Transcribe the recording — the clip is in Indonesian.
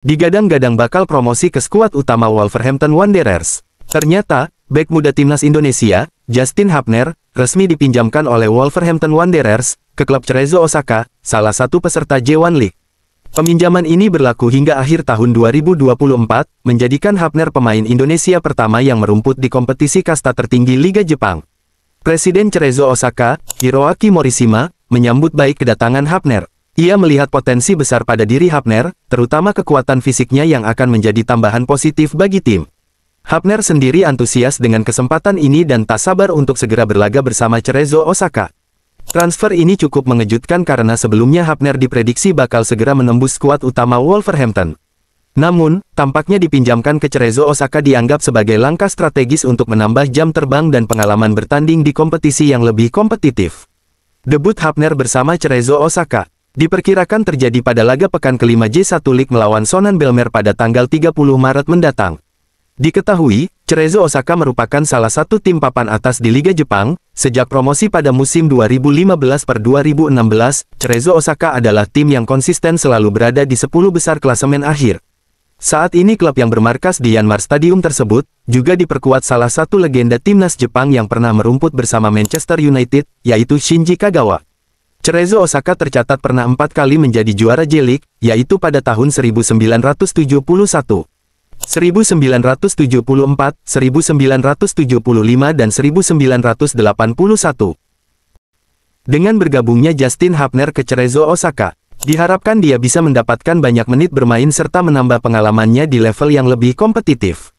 Digadang-gadang bakal promosi ke skuad utama Wolverhampton Wanderers. Ternyata, bek muda timnas Indonesia, Justin Hapner, resmi dipinjamkan oleh Wolverhampton Wanderers ke klub Cerezo Osaka, salah satu peserta J1 League. Peminjaman ini berlaku hingga akhir tahun 2024, menjadikan Hapner pemain Indonesia pertama yang merumput di kompetisi kasta tertinggi Liga Jepang. Presiden Cerezo Osaka, Hiroaki Morishima, menyambut baik kedatangan Hapner. Ia melihat potensi besar pada diri Hapner, terutama kekuatan fisiknya yang akan menjadi tambahan positif bagi tim. Hapner sendiri antusias dengan kesempatan ini dan tak sabar untuk segera berlaga bersama Cerezo Osaka. Transfer ini cukup mengejutkan karena sebelumnya Hapner diprediksi bakal segera menembus skuad utama Wolverhampton. Namun, tampaknya dipinjamkan ke Cerezo Osaka dianggap sebagai langkah strategis untuk menambah jam terbang dan pengalaman bertanding di kompetisi yang lebih kompetitif. Debut Hapner bersama Cerezo Osaka Diperkirakan terjadi pada laga pekan kelima J1 League melawan Sonan Belmer pada tanggal 30 Maret mendatang. Diketahui, Cerezo Osaka merupakan salah satu tim papan atas di Liga Jepang, sejak promosi pada musim 2015 2016, Cerezo Osaka adalah tim yang konsisten selalu berada di 10 besar klasemen akhir. Saat ini klub yang bermarkas di Yanmar Stadium tersebut, juga diperkuat salah satu legenda timnas Jepang yang pernah merumput bersama Manchester United, yaitu Shinji Kagawa. Cerezo Osaka tercatat pernah empat kali menjadi juara J-League, yaitu pada tahun 1971, 1974, 1975 dan 1981. Dengan bergabungnya Justin Hapner ke Cerezo Osaka, diharapkan dia bisa mendapatkan banyak menit bermain serta menambah pengalamannya di level yang lebih kompetitif.